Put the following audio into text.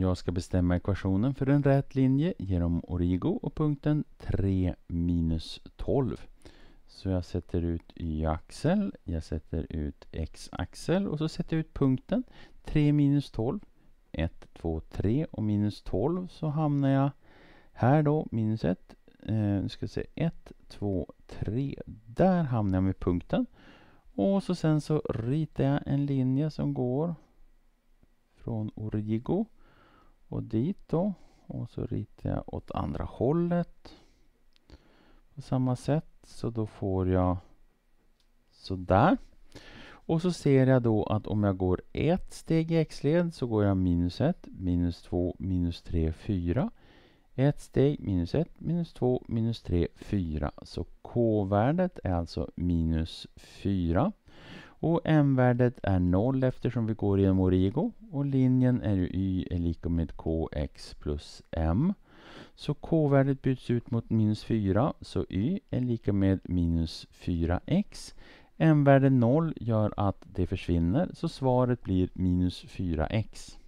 Jag ska bestämma ekvationen för en rät linje genom origo och punkten 3 minus 12. Så jag sätter ut y-axel, jag sätter ut x-axel och så sätter jag ut punkten 3 minus 12. 1, 2, 3 och minus 12 så hamnar jag här då, minus 1. Eh, nu ska jag se, 1, 2, 3. Där hamnar jag med punkten. Och så sen så ritar jag en linje som går från origo och dit då. Och så ritar jag åt andra hållet. På samma sätt. Så då får jag sådär. Och så ser jag då att om jag går ett steg i x-led så går jag minus 1, minus 2, minus 3, 4. Ett steg, minus 1, minus 2, minus 3, 4. Så k-värdet är alltså minus 4. Och m-värdet är 0 eftersom vi går genom origo. Och linjen är ju y är lika med kx plus m. Så k-värdet byts ut mot minus 4, så y är lika med minus 4x. m värdet 0 gör att det försvinner, så svaret blir minus 4x.